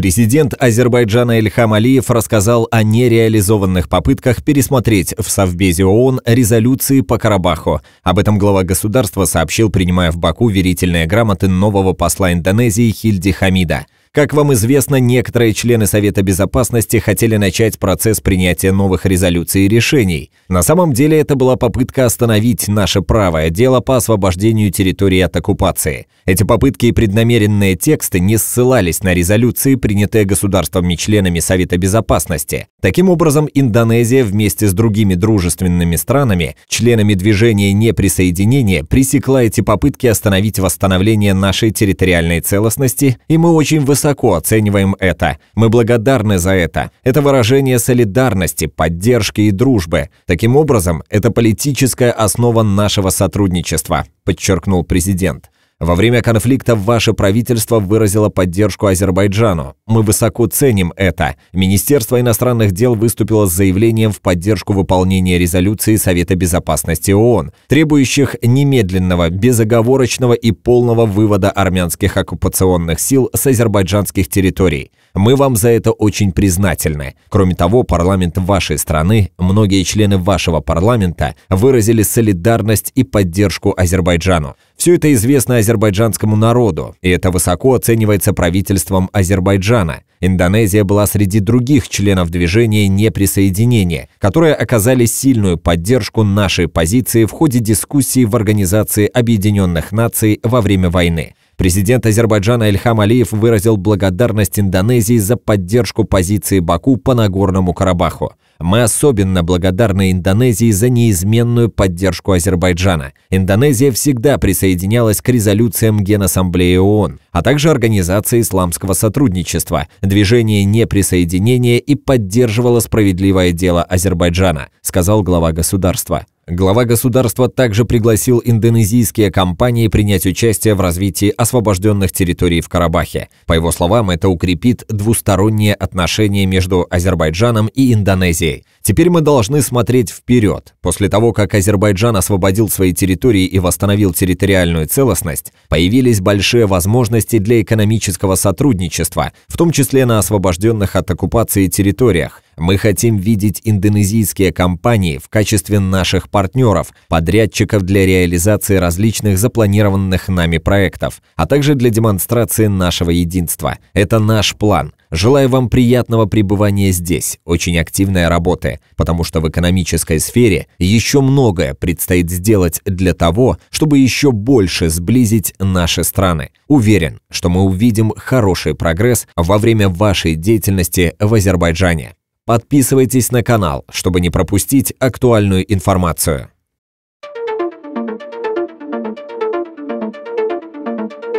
Президент Азербайджана Ильхам Алиев рассказал о нереализованных попытках пересмотреть в Совбезе ООН резолюции по Карабаху. Об этом глава государства сообщил, принимая в Баку верительные грамоты нового посла Индонезии Хильди Хамида – как вам известно, некоторые члены Совета Безопасности хотели начать процесс принятия новых резолюций и решений. На самом деле это была попытка остановить наше правое дело по освобождению территории от оккупации. Эти попытки и преднамеренные тексты не ссылались на резолюции, принятые государствами-членами Совета Безопасности. Таким образом, Индонезия вместе с другими дружественными странами, членами движения неприсоединения, пресекла эти попытки остановить восстановление нашей территориальной целостности, и мы очень высоко высоко оцениваем это. Мы благодарны за это. Это выражение солидарности, поддержки и дружбы. Таким образом, это политическая основа нашего сотрудничества, подчеркнул президент. Во время конфликта ваше правительство выразило поддержку Азербайджану. Мы высоко ценим это. Министерство иностранных дел выступило с заявлением в поддержку выполнения резолюции Совета безопасности ООН, требующих немедленного, безоговорочного и полного вывода армянских оккупационных сил с азербайджанских территорий. Мы вам за это очень признательны. Кроме того, парламент вашей страны, многие члены вашего парламента выразили солидарность и поддержку Азербайджану. Все это известно азербайджанскому народу, и это высоко оценивается правительством Азербайджана. Индонезия была среди других членов движения неприсоединения, которые оказали сильную поддержку нашей позиции в ходе дискуссий в Организации Объединенных Наций во время войны. Президент Азербайджана Эльхам Алиев выразил благодарность Индонезии за поддержку позиции Баку по Нагорному Карабаху. Мы особенно благодарны Индонезии за неизменную поддержку Азербайджана. Индонезия всегда присоединялась к резолюциям Генассамблеи ООН, а также Организации исламского сотрудничества, движение неприсоединения и поддерживала справедливое дело Азербайджана, сказал глава государства. Глава государства также пригласил индонезийские компании принять участие в развитии освобожденных территорий в Карабахе. По его словам, это укрепит двусторонние отношения между Азербайджаном и Индонезией. Теперь мы должны смотреть вперед. После того, как Азербайджан освободил свои территории и восстановил территориальную целостность, появились большие возможности для экономического сотрудничества, в том числе на освобожденных от оккупации территориях. Мы хотим видеть индонезийские компании в качестве наших партнеров, подрядчиков для реализации различных запланированных нами проектов, а также для демонстрации нашего единства. Это наш план. Желаю вам приятного пребывания здесь, очень активной работы, потому что в экономической сфере еще многое предстоит сделать для того, чтобы еще больше сблизить наши страны. Уверен, что мы увидим хороший прогресс во время вашей деятельности в Азербайджане. Подписывайтесь на канал, чтобы не пропустить актуальную информацию.